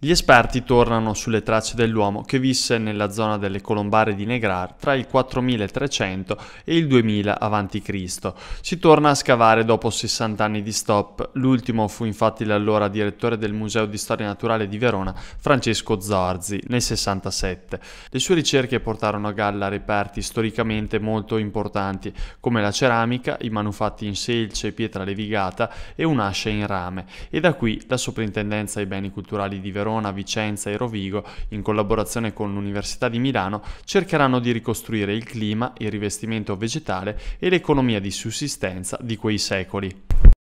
Gli esperti tornano sulle tracce dell'uomo che visse nella zona delle Colombare di Negrar tra il 4300 e il 2000 a.C. Si torna a scavare dopo 60 anni di stop. L'ultimo fu infatti l'allora direttore del Museo di Storia Naturale di Verona, Francesco Zorzi, nel 67. Le sue ricerche portarono a galla reperti storicamente molto importanti, come la ceramica, i manufatti in selce e pietra levigata e un'ascia in rame, e da qui la Soprintendenza ai Beni Culturali di Verona Verona, Vicenza e Rovigo, in collaborazione con l'Università di Milano, cercheranno di ricostruire il clima, il rivestimento vegetale e l'economia di sussistenza di quei secoli.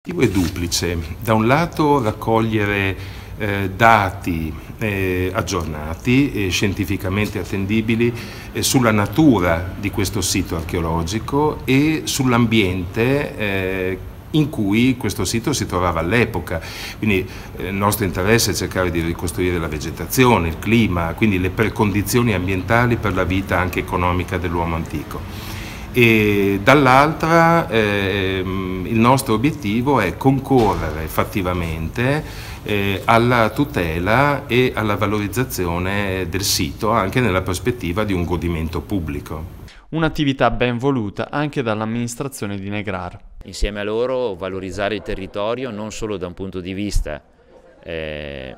L'obiettivo è duplice, da un lato raccogliere eh, dati eh, aggiornati e scientificamente attendibili eh, sulla natura di questo sito archeologico e sull'ambiente eh, in cui questo sito si trovava all'epoca. Quindi eh, il nostro interesse è cercare di ricostruire la vegetazione, il clima, quindi le precondizioni ambientali per la vita anche economica dell'uomo antico. E dall'altra eh, il nostro obiettivo è concorrere fattivamente eh, alla tutela e alla valorizzazione del sito anche nella prospettiva di un godimento pubblico un'attività ben voluta anche dall'amministrazione di Negrar. Insieme a loro valorizzare il territorio non solo da un punto di vista eh,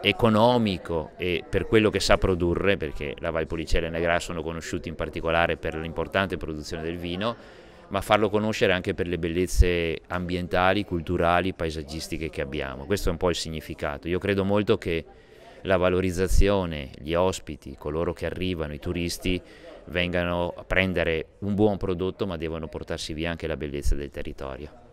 economico e per quello che sa produrre, perché la Valpolicella e Negrar sono conosciuti in particolare per l'importante produzione del vino, ma farlo conoscere anche per le bellezze ambientali, culturali, paesaggistiche che abbiamo. Questo è un po' il significato. Io credo molto che la valorizzazione, gli ospiti, coloro che arrivano, i turisti, vengano a prendere un buon prodotto ma devono portarsi via anche la bellezza del territorio.